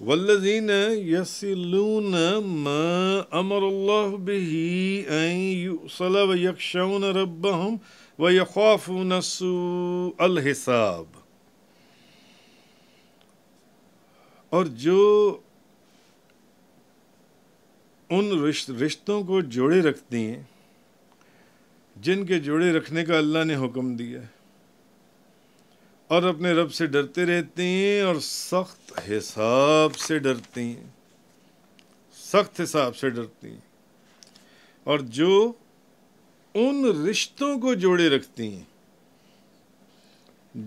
والذين يسلون ما أمر الله به أن يؤصل ويخشون ربهم ويخافون سوء الحساب और जो उन रिश्तों को जोड़े रखती हैं जिनके जोड़े रखने का अल्लाह ने हुक्म दिया है और अपने रब से डरते रहते हैं और सख्त हिसाब से डरते हैं सख्त हिसाब से डरते हैं और जो उन रिश्तों को जोड़े रखती हैं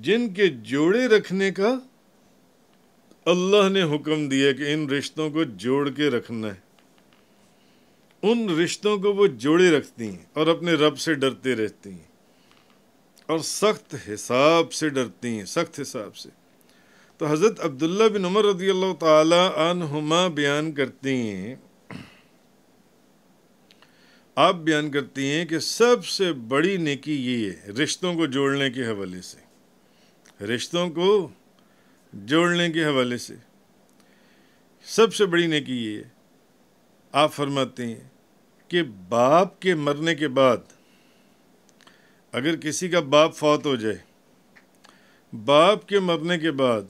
जिनके जोड़े रखने का अल्लाह ने हुक्म दिया कि इन रिश्तों को जोड़ के रखना है उन रिश्तों को वो जोड़े रखती हैं और अपने रब से डरते रहती हैं और सख्त हिसाब से डरती हैं सख्त हिसाब से तो हज़रत अब्दुल्ला बिन उमर रदी अल्लाह तुमा बयान करती हैं आप बयान करती हैं कि सबसे बड़ी नेकी ये है रिश्तों को जोड़ने के हवाले से रिश्तों को जोड़ने के हवाले से सबसे बड़ी नेकी ये है आप फरमाते हैं कि बाप के मरने के बाद अगर किसी का बाप फौत हो जाए बाप के मरने के बाद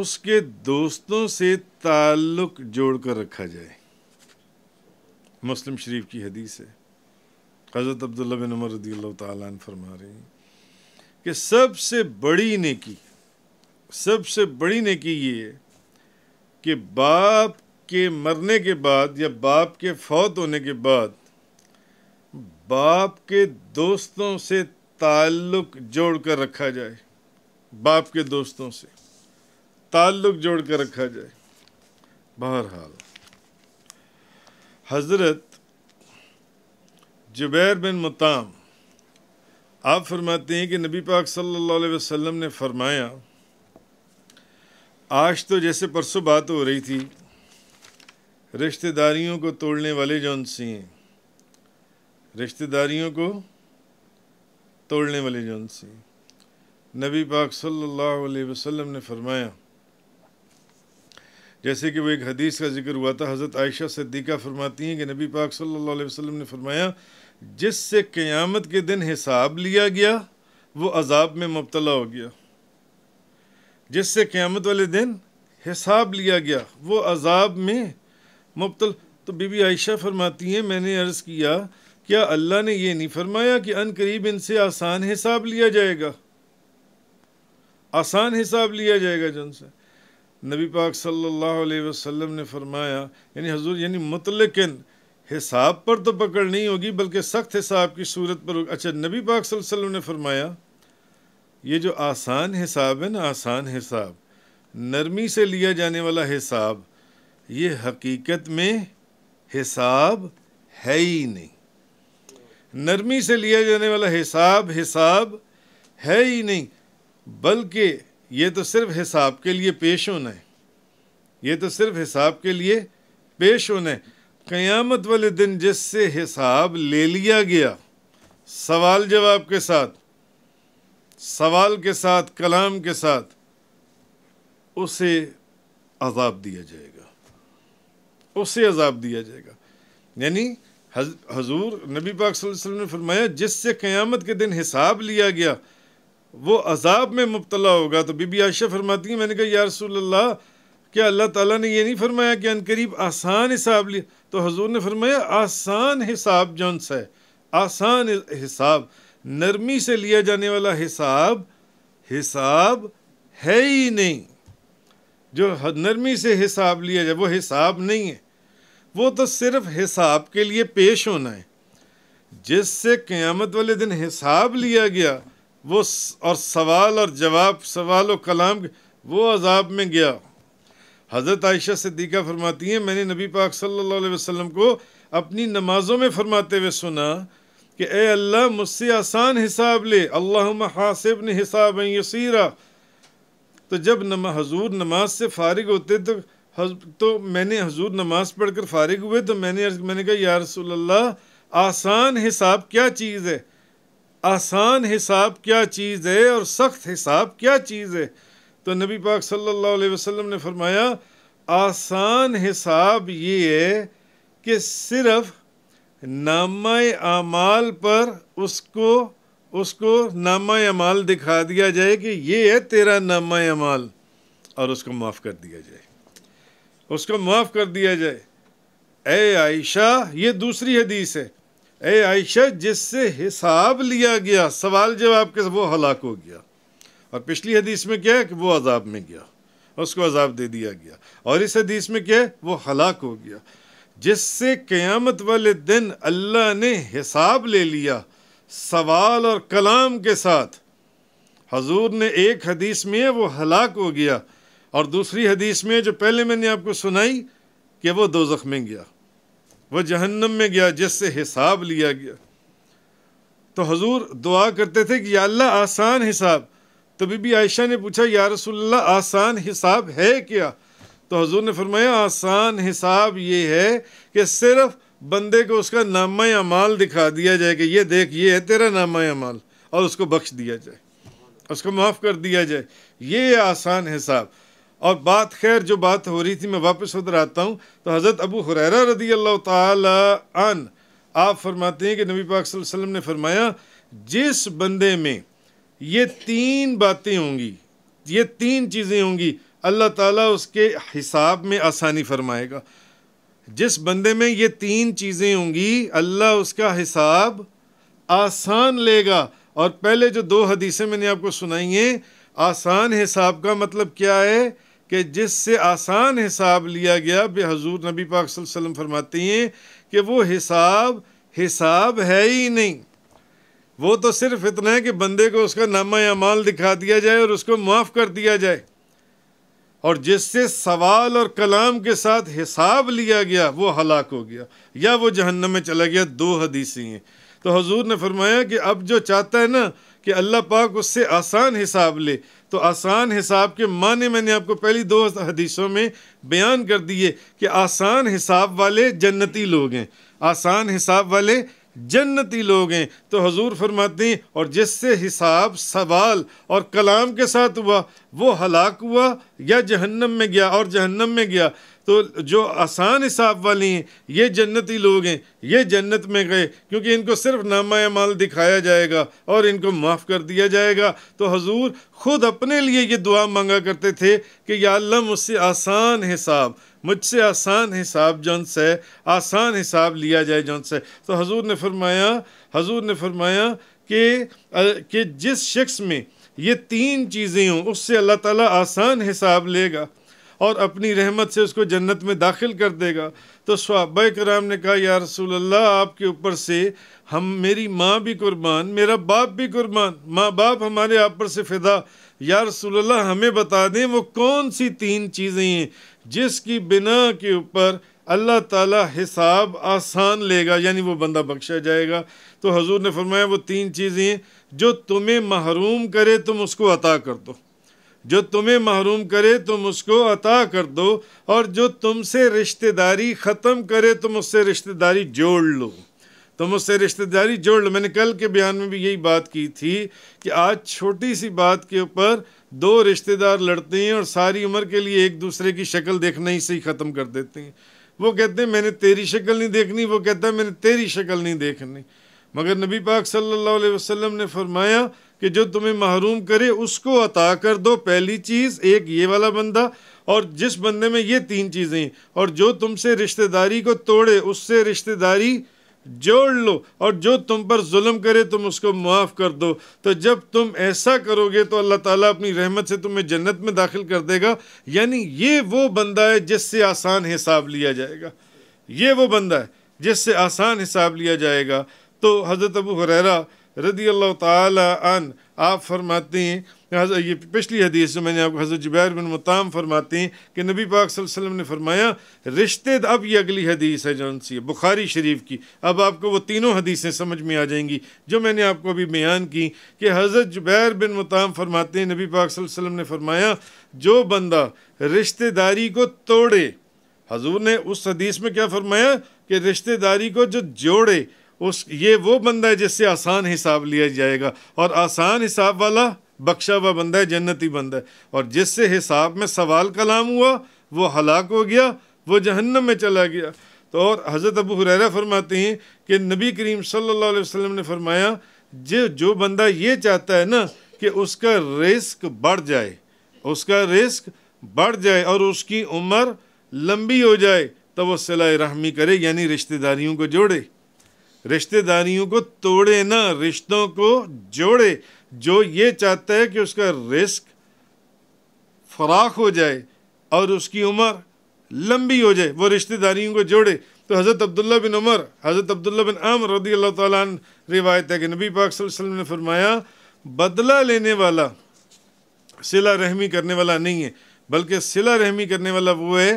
उसके दोस्तों से ताल्लुक जोड़ कर रखा जाए मुस्लिम शरीफ की हदीस है हज़रत अब्दुल्ला बिन उमर रदी अल्लाह फरमा रहे हैं कि सबसे बड़ी नेकी सबसे बड़ी नेकी ये है कि बाप के मरने के बाद या बाप के फौत होने के बाद बाप के दोस्तों से ताल्लुक जोड़ कर रखा जाए बाप के दोस्तों से ताल्लुक जोड़ कर रखा जाए बहरहाल हज़रत जुबैर बिन मताम आप फरमाते हैं कि नबी पाक सल्लल्लाहु अलैहि वसल्लम ने फरमाया आज तो जैसे परसों बात हो रही थी रिश्तेदारियों को तोड़ने वाले जौन सी हैं रिश्तेदारियों को तोड़ने वाली जन सी नबी पाक सल्लल्लाहु अलैहि वसल्लम ने फरमाया जैसे कि वो एक हदीस का जिक्र हुआ था हज़रत आयशा सद्दीक़ा फरमाती हैं कि नबी पाक सल्लल्लाहु अलैहि वसल्लम ने फरमाया जिससे क़यामत के दिन हिसाब लिया गया वो अजाब में मुबतला हो गया जिससे क़्यामत वाले दिन हिसाब लिया गया वो अजाब में मुबतला तो बीबी आयशा फरमाती हैं मैंने अर्ज़ किया क्या अल्लाह ने यह नहीं फरमाया कि अन करीब इनसे आसान हिसाब लिया जाएगा आसान हिसाब लिया जाएगा जन से नबी पाक सल्लल्लाहु अलैहि वसल्लम ने फरमाया यानी हजूर यानी मुतलकिन हिसाब पर तो पकड़ नहीं होगी बल्कि सख्त हिसाब की सूरत पर होगी अच्छा नबी पाक वसल्लम ने फरमाया ये जो आसान हिसाब है ना आसान हिसाब नरमी से लिया जाने वाला हिसाब ये हकीकत में हिसाब है ही नहीं नरमी से लिया जाने वाला हिसाब हिसाब है ही नहीं बल्कि ये तो सिर्फ हिसाब के लिए पेश होना है ये तो सिर्फ हिसाब के लिए पेश होना है क़यामत वाले दिन जिससे हिसाब ले लिया गया सवाल जवाब के साथ सवाल के साथ कलाम के साथ उसे अजाब दिया जाएगा उसे अजाब दिया जाएगा यानी हजूर नबी पाक वसल्लम ने फरमाया जिससे क़यामत के दिन हिसाब लिया गया वो अजाब में मुबतला होगा तो बीबी आयशा फरमाती है मैंने कहा या क्या अल्लाह ताला ने ये नहीं फरमाया कि अनकरीब आसान हिसाब लिया तो हजूर ने फरमाया आसान हिसाब जौन सा है आसान हिसाब नरमी से लिया जाने वाला हिसाब हिसाब है ही नहीं जो नरमी से हिसाब लिया जाए वो हिसाब नहीं है वो तो सिर्फ हिसाब के लिए पेश होना है जिससे क़यामत वाले दिन हिसाब लिया गया वो और सवाल और जवाब सवाल और कलाम वो अजाब में गया हज़रत आयशा सिद्दीक़ा फरमाती हैं मैंने नबी पाक सल्लल्लाहु अलैहि वसल्लम को अपनी नमाज़ों में फरमाते हुए सुना कि ए अल्लाह मुझसे आसान हिसाब ले अल्लाह हासिब ने हिसाब यसीरा तो जब नमा हजूर नमाज से फारिग होते तो तो मैंने हजूर नमाज पढ़कर फारिग हुए तो मैंने मैंने कहा या रसोल्ला आसान हिसाब क्या चीज़ है आसान हिसाब क्या चीज़ है और सख्त हिसाब क्या चीज़ है तो नबी पाक सल्लल्लाहु अलैहि वसल्लम ने फरमाया आसान हिसाब ये है कि सिर्फ नामा अमाल पर उसको उसको नामा अमाल दिखा दिया जाए कि ये है तेरा नामा अमाल और उसको माफ़ कर दिया जाए उसको माफ़ कर दिया जाए ए आयशा ये दूसरी हदीस है ए आयशा जिससे हिसाब लिया गया सवाल जवाब के वो हलाक हो गया और पिछली हदीस में क्या है कि वो अजाब में गया उसको अजाब दे दिया गया और इस हदीस में क्या है वो हलाक हो गया जिससे क़यामत वाले दिन अल्लाह ने हिसाब ले लिया सवाल और कलाम के साथ हजूर ने एक हदीस में वो हलाक हो गया और दूसरी हदीस में जो पहले मैंने आपको सुनाई कि वो दो में गया वह जहन्नम में गया जिससे हिसाब लिया गया तो हजूर दुआ करते थे कि अल्लाह आसान हिसाब तो बीबी आयशा ने पूछा या रसुल्ला आसान हिसाब है क्या तो हजूर ने फरमाया आसान हिसाब ये है कि सिर्फ बंदे को उसका नामा अमाल दिखा दिया जाए कि ये देख ये है तेरा नामा अमाल और उसको बख्श दिया जाए उसको माफ़ कर दिया जाए ये आसान हिसाब और बात खैर जो बात हो रही थी मैं वापस उधर आता हूँ तो हज़रत अबू हुररा रदी अल्लाह तन आप फरमाते हैं कि नबी पाक वसल्लम ने फरमाया जिस बंदे में ये तीन बातें होंगी ये तीन चीज़ें होंगी अल्लाह ताला उसके हिसाब में आसानी फरमाएगा जिस बंदे में ये तीन चीज़ें होंगी अल्लाह उसका हिसाब आसान लेगा और पहले जो दो हदीसें मैंने आपको सुनाई हैं आसान हिसाब का मतलब क्या है कि जिससे आसान हिसाब लिया गया बेहजूर नबी पाक वसल्लम फरमाते हैं कि वो हिसाब हिसाब है ही नहीं वो तो सिर्फ इतना है कि बंदे को उसका नामा अमाल दिखा दिया जाए और उसको माफ़ कर दिया जाए और जिससे सवाल और कलाम के साथ हिसाब लिया गया वो हलाक हो गया या वो जहन्नम में चला गया दो हदीसी हैं तो हजूर ने फरमाया कि अब जो चाहता है ना कि अल्लाह पाक उससे आसान हिसाब ले तो आसान हिसाब के माने मैंने आपको पहली दो हदीसों में बयान कर दिए कि आसान हिसाब वाले जन्नती लोग हैं आसान हिसाब वाले जन्नती लोग हैं तो हजूर फरमाते हैं और जिससे हिसाब सवाल और कलाम के साथ हुआ वो हलाक हुआ या जहन्नम में गया और जहन्नम में गया तो जो आसान हिसाब वाली हैं ये जन्नती लोग हैं ये जन्नत में गए क्योंकि इनको सिर्फ नामा माल दिखाया जाएगा और इनको माफ़ कर दिया जाएगा तो हजूर ख़ुद अपने लिए ये दुआ मांगा करते थे कि या अल्लाह मुझसे आसान हिसाब मुझसे आसान हिसाब जौन से आसान हिसाब लिया जाए जौन से तो हजूर ने फरमाया हजूर ने फरमाया कि कि जिस शख्स में ये तीन चीज़ें हों उससे अल्लाह ताला आसान हिसाब लेगा और अपनी रहमत से उसको जन्नत में दाखिल कर देगा तो स्वाब कराम ने कहा या रसूल अल्लाह आपके ऊपर से हम मेरी माँ भी कुर्बान मेरा बाप भी कुर्बान माँ बाप हमारे आप पर से फिदा या अल्लाह हमें बता दें वो कौन सी तीन चीज़ें हैं जिसकी बिना के ऊपर अल्लाह ताला हिसाब आसान लेगा यानी वो बंदा बख्शा जाएगा तो हजूर ने फरमाया वो तीन चीज़ें जो तुम्हें महरूम करे तुम उसको अता कर दो जो तुम्हें महरूम करे तुम उसको अता कर दो और जो तुमसे रिश्तेदारी ख़त्म करे तुम उससे रिश्तेदारी जोड़ लो तुम उससे रिश्तेदारी जोड़ लो मैंने कल के बयान में भी यही बात की थी कि आज छोटी सी बात के ऊपर दो रिश्तेदार लड़ते हैं और सारी उम्र के लिए एक दूसरे की शक्ल देखना ही सही ख़त्म कर देते हैं वो कहते हैं मैंने तेरी शक्ल नहीं देखनी वो कहता है मैंने तेरी शक्ल नहीं देखनी मगर नबी पाक सल्लल्लाहु अलैहि वसल्लम ने फरमाया कि जो तुम्हें महरूम करे उसको अता कर दो पहली चीज़ एक ये वाला बंदा और जिस बंदे में ये तीन चीज़ें और जो तुमसे रिश्तेदारी को तोड़े उससे रिश्तेदारी जोड़ लो और जो तुम पर जुल्म करे तुम उसको माफ़ कर दो तो जब तुम ऐसा करोगे तो अल्लाह ताला अपनी रहमत से तुम्हें जन्नत में दाखिल कर देगा यानी ये वो बंदा है जिससे आसान हिसाब लिया जाएगा ये वो बंदा है जिससे आसान हिसाब लिया जाएगा तो हज़रत अबू हुरैरा रदी अल्लाह तन आप फरमाती हैं ये पिछली हदीस जो मैंने आपको हज़रत जुबैर बिन मुताम फरमाती हैं कि नबी पाक वसल्लम ने फरमाया रिश्ते अब ये अगली हदीस है जौन सी बुखारी शरीफ की अब आपको वो तीनों हदीसें समझ में आ जाएंगी जो मैंने आपको अभी बयान की कि हज़रत जुबैर बिन मताम फरमाते हैं नबी पाक वसल्लम ने फरमाया जो बंदा रिश्तेदारी को तोड़े हजूर ने उस हदीस में क्या फरमाया कि रिश्तेदारी को जो जोड़े उस ये वो बंदा है जिससे आसान हिसाब लिया जाएगा और आसान हिसाब वाला बख्शा हुआ बंदा है जन्नती बंदा है और जिससे हिसाब में सवाल कलाम हुआ वो हलाक हो गया वो जहन्नम में चला गया तो और हज़रत अबू हुरैरा फरमाते हैं कि नबी करीम सल्लल्लाहु अलैहि वसल्लम ने फरमाया जो जो बंदा ये चाहता है ना कि उसका रिस्क बढ़ जाए उसका रिस्क बढ़ जाए और उसकी उम्र लंबी हो जाए तो वो सिलाई रहमी करे यानी रिश्तेदारियों को जोड़े रिश्तेदारियों को तोड़े ना रिश्तों को जोड़े जो ये चाहता है कि उसका रिस्क फराख हो जाए और उसकी उम्र लंबी हो जाए वो रिश्तेदारियों को जोड़े तो हज़रत अब्दुल्ला बिन उमर हज़रत अब्दुल्ला बिन आम रदी अल्लाह ताली रिवायत है कि नबी पाक वसल्लम ने फरमाया बदला लेने वाला सिला रहमी करने वाला नहीं है बल्कि सिला रहमी करने वाला वो है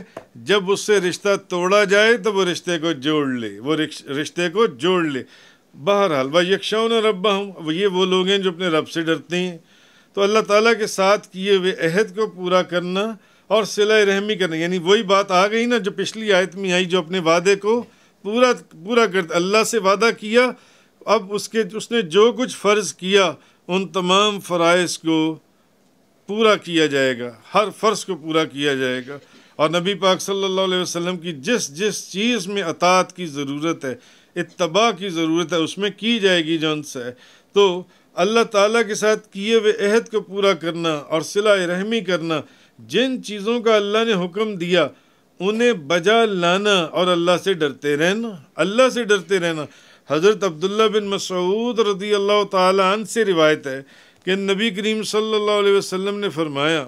जब उससे रिश्ता तोड़ा जाए तो वो रिश्ते को जोड़ ले वो रिश्ते को जोड़ ले बहरहाल व यक्षाओं रब्बा हूँ ये वो लोग हैं जो अपने रब से डरते हैं तो अल्लाह ताला के साथ किए हुए अहद को पूरा करना और सिला रहमी करना यानी वही बात आ गई ना जो पिछली आयत में आई जो अपने वादे को पूरा पूरा कर अल्लाह से वादा किया अब उसके उसने जो कुछ फ़र्ज़ किया उन तमाम फ़राइज़ को पूरा किया जाएगा हर फ़र्ज़ को पूरा किया जाएगा और नबी पाक सल्लल्लाहु अलैहि वसल्लम की जिस जिस चीज़ में अतात की ज़रूरत है इतबा की ज़रूरत है उसमें की जाएगी जो से तो अल्लाह ताला के साथ किए हुए अहद को पूरा करना और सिला रहमी करना जिन चीज़ों का अल्लाह ने हुक्म दिया उन्हें बजा लाना और अल्लाह से डरते रहना अल्लाह से डरते रहना हज़रत अब्दुल्ला बिन मसूद रदी अल्लाह तन से रिवायत है कि नबी करीम सल्लल्लाहु अलैहि वसल्लम ने फरमाया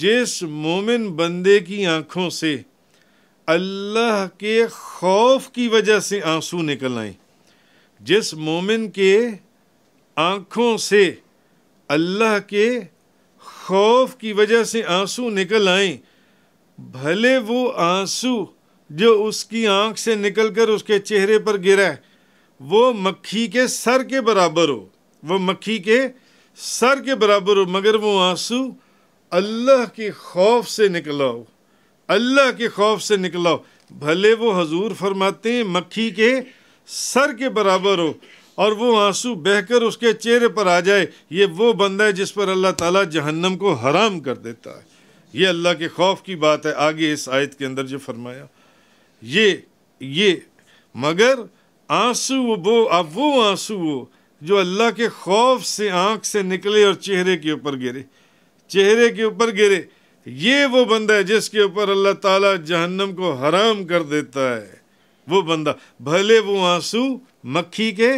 जिस मोमिन बंदे की आँखों से अल्लाह के खौफ की वजह से आंसू निकल आए जिस मोमिन के आँखों से अल्लाह के खौफ की वजह से आंसू निकल आए भले वो आंसू जो उसकी आंख से निकलकर उसके चेहरे पर गिरा है वो मक्खी के सर के बराबर हो वो मक्खी के सर के बराबर हो मगर वो आंसू अल्लाह के खौफ से निकलाओ अल्लाह के खौफ से निकलाओ भले वो हजूर फरमाते हैं मक्खी के सर के बराबर हो और वो आंसू बहकर उसके चेहरे पर आ जाए ये वो बंदा है जिस पर अल्लाह ताला जहन्नम को हराम कर देता है ये अल्लाह के खौफ की बात है आगे इस आयत के अंदर जो फरमाया ये ये मगर आंसू वो अब वो आंसू वो जो अल्लाह के खौफ से आँख से निकले और चेहरे के ऊपर गिरे चेहरे के ऊपर गिरे ये वो बंदा है जिसके ऊपर अल्लाह ताला जहन्नम को हराम कर देता है वो बंदा भले वो आंसू मक्खी के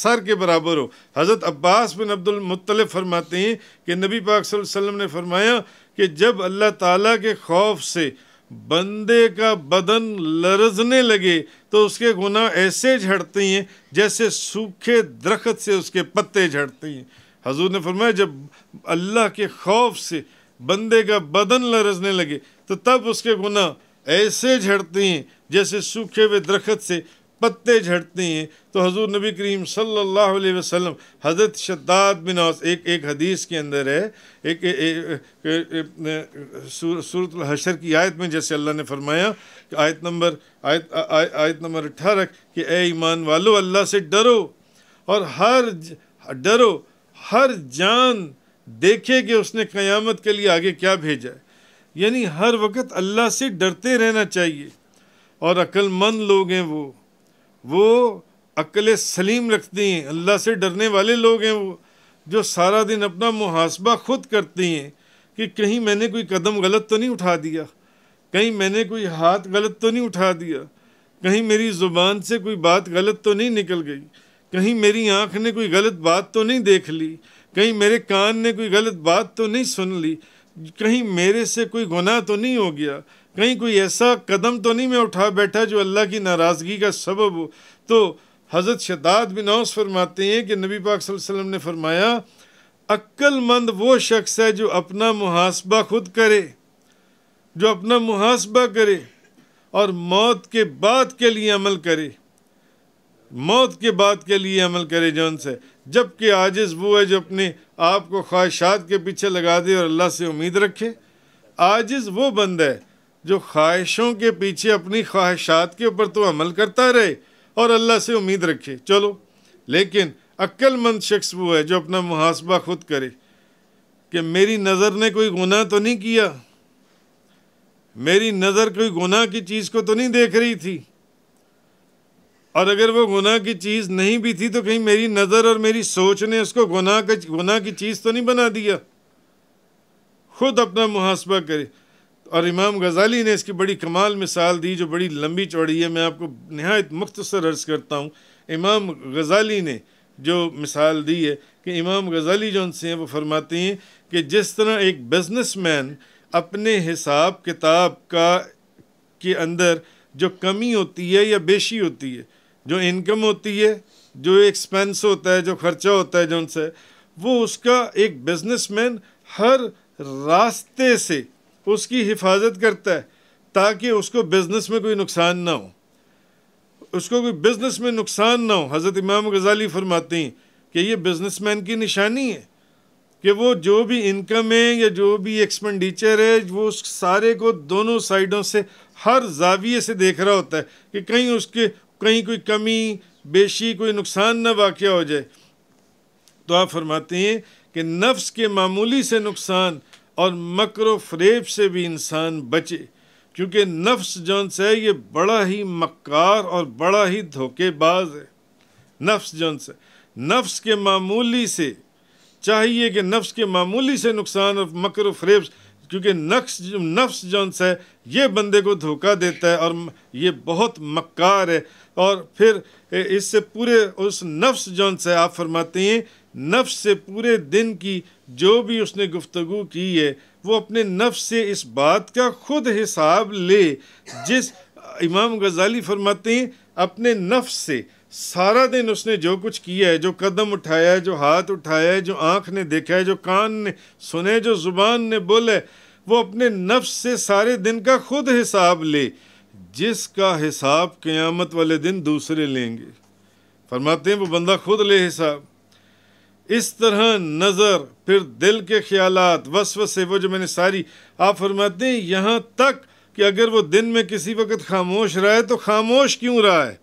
सर के बराबर हो हज़रत अब्बास बिन अब्दुल मुत्तलिब फरमाते हैं कि नबी पाक वसल्लम ने फरमाया कि जब अल्लाह ताला के खौफ से बंदे का बदन लरजने लगे तो उसके गुना ऐसे झड़ते हैं जैसे सूखे दरख्त से उसके पत्ते झड़ते हैं हजूर ने फरमाया जब अल्लाह के खौफ से बंदे का बदन लरजने लगे तो तब उसके गुना ऐसे झड़ते हैं जैसे सूखे हुए दरख्त से पत्ते झड़ते हैं तो हजूर नबी करीम सल्लल्लाहु अलैहि वसल्लम हज़रत शद्दाद बिन औस एक एक हदीस के अंदर है एक, एक सूरत हशर की आयत में जैसे अल्लाह ने फरमाया कि आयत नंबर आयत आ, आ, आयत नंबर अठारह कि ए ईमान वालो अल्लाह से डरो और हर डरो हर जान देखे कि उसने क़यामत के लिए आगे क्या भेजा है यानी हर वक्त अल्लाह से डरते रहना चाहिए और अक्लमंद लोग हैं वो वो अक्ल सलीम रखती हैं अल्लाह से डरने वाले लोग हैं वो जो सारा दिन अपना मुहासबा खुद करती हैं कि कहीं मैंने कोई कदम गलत तो नहीं उठा दिया कहीं मैंने कोई हाथ गलत तो नहीं उठा दिया कहीं मेरी ज़ुबान से कोई बात गलत तो नहीं निकल गई कहीं मेरी आँख ने कोई गलत बात तो नहीं देख ली कहीं मेरे कान ने कोई गलत बात तो नहीं सुन ली कहीं मेरे से कोई गुनाह तो नहीं हो गया कहीं कोई ऐसा कदम तो नहीं मैं उठा बैठा जो अल्लाह की नाराज़गी का सबब हो तो हज़रत शदाद बिन औस फरमाते हैं कि नबी पाक वसल्लम ने फरमाया अक्लमंद वो शख्स है जो अपना मुहासबा खुद करे जो अपना मुहासबा करे और मौत के बाद के लिए अमल करे मौत के बाद के लिए अमल करे जौन से जबकि आजिज़ वो है जो अपने आप को ख्वाहिशात के पीछे लगा दे और अल्लाह से उम्मीद रखे आजिज़ वो बंदा है जो ख्वाहिशों के पीछे अपनी ख्वाहिशात के ऊपर तो अमल करता रहे और अल्लाह से उम्मीद रखे चलो लेकिन अक्लमंद शख्स वो है जो अपना मुहासबा खुद करे कि मेरी नज़र ने कोई गुनाह तो नहीं किया मेरी नज़र कोई गुनाह की चीज़ को तो नहीं देख रही थी और अगर वो गुनाह की चीज़ नहीं भी थी तो कहीं मेरी नज़र और मेरी सोच ने उसको गुनाह का गुनाह की चीज़ तो नहीं बना दिया खुद अपना मुहासबा करे और इमाम गज़ाली ने इसकी बड़ी कमाल मिसाल दी जो बड़ी लंबी चौड़ी है मैं आपको नहायत मुख्तसर अर्ज़ करता हूँ इमाम गज़ाली ने जो मिसाल दी है कि इमाम गज़ाली जो उनसे हैं वो फरमाते हैं कि जिस तरह एक मैन अपने हिसाब किताब का के अंदर जो कमी होती है या बेशी होती है जो इनकम होती है जो एक्सपेंस होता है जो खर्चा होता है जो उनसे वो उसका एक बिजनेसमैन हर रास्ते से उसकी हिफाजत करता है ताकि उसको बिज़नेस में कोई नुकसान ना हो उसको कोई बिज़नेस में नुकसान ना हो हज़रत इमाम गजाली फरमाते हैं कि ये बिजनेसमैन की निशानी है कि वो जो भी इनकम है या जो भी एक्सपेंडिचर है वो उस सारे को दोनों साइडों से हर जाविये से देख रहा होता है कि कहीं उसके कहीं कोई कमी बेशी कोई नुकसान ना वाक़ हो जाए तो आप फरमाते हैं कि नफ्स के मामूली से नुकसान और मकर फरेब से भी इंसान बचे क्योंकि नफ्स जौन से है ये बड़ा ही मक्कार और बड़ा ही धोखेबाज है नफ्स जौन से नफ्स के मामूली से चाहिए कि नफ्स के मामूली से नुकसान और मकर फरेब क्योंकि नक्स नफ्स जौन है ये बंदे को धोखा देता है और ये बहुत मक्कार है और फिर इससे पूरे उस नफ्स जौन से आप फरमाते हैं नफ्स से पूरे दिन की जो भी उसने गुफ्तगु की है वो अपने नफ्स से इस बात का खुद हिसाब ले जिस इमाम गजाली फरमाते हैं अपने नफ्स से सारा दिन उसने जो कुछ किया है जो कदम उठाया है जो हाथ उठाया है जो आँख ने देखा है जो कान ने सुने जो ज़ुबान ने बोले वो अपने नफ्स से सारे दिन का खुद हिसाब ले जिसका हिसाब क़यामत वाले दिन दूसरे लेंगे फरमाते हैं वो बंदा खुद ले हिसाब इस तरह नज़र फिर दिल के ख्याल वसव से वो जो मैंने सारी आप फरमाते हैं यहाँ तक कि अगर वो दिन में किसी वक्त खामोश रहा है तो खामोश क्यों रहा है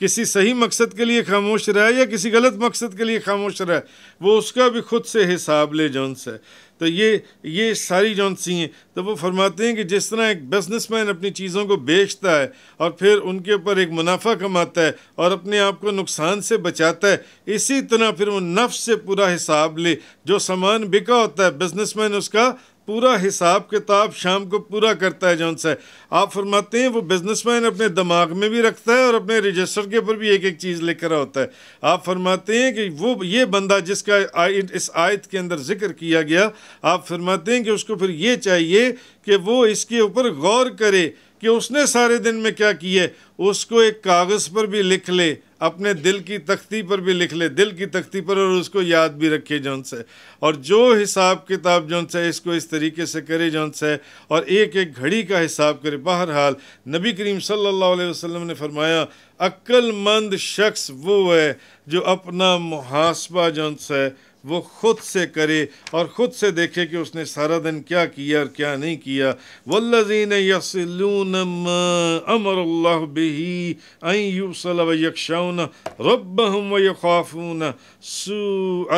किसी सही मकसद के लिए खामोश रहा है या किसी गलत मकसद के लिए खामोश रहा है वो उसका भी खुद से हिसाब ले जौन है तो ये ये सारी जौन सी हैं तो वो फरमाते हैं कि जिस तरह एक बिजनेसमैन अपनी चीज़ों को बेचता है और फिर उनके ऊपर एक मुनाफा कमाता है और अपने आप को नुकसान से बचाता है इसी तरह फिर वो नफ्स से पूरा हिसाब ले जो सामान बिका होता है बिजनेसमैन उसका पूरा हिसाब किताब शाम को पूरा करता है जौन सा आप फरमाते हैं वो बिजनेसमैन अपने दिमाग में भी रखता है और अपने रजिस्टर के ऊपर भी एक एक चीज़ लेकर होता है आप फरमाते हैं कि वो ये बंदा जिसका आय, इस आयत के अंदर जिक्र किया गया आप फरमाते हैं कि उसको फिर ये चाहिए कि वो इसके ऊपर गौर करे कि उसने सारे दिन में क्या किए उसको एक कागज़ पर भी लिख ले अपने दिल की तख्ती पर भी लिख ले दिल की तख्ती पर और उसको याद भी रखे जौन से और जो हिसाब किताब जौन से इसको इस तरीके से करे जौन से और एक एक घड़ी का हिसाब करे बहरहाल नबी करीम सल्लल्लाहु अलैहि वसल्लम ने फरमाया अक्लमंद शख्स वो है जो अपना मुहासबा जौन से वो खुद से करे और ख़ुद से देखे कि उसने सारा दिन क्या किया और क्या नहीं किया वल्लजीन यसलून अमर अल्लाह बही यूसल यकशाउन रब हम वफ़ून सू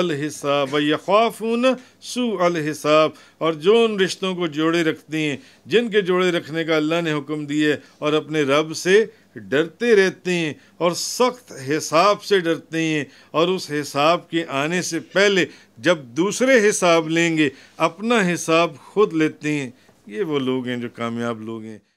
अलहिसाब यफ़ाफून सू हिसाब और जो उन रिश्तों को जोड़े रखती हैं जिनके जोड़े रखने का अल्लाह ने हुक्म दिए और अपने रब से डरते रहते हैं और सख्त हिसाब से डरते हैं और उस हिसाब के आने से पहले जब दूसरे हिसाब लेंगे अपना हिसाब खुद लेते हैं ये वो लोग हैं जो कामयाब लोग हैं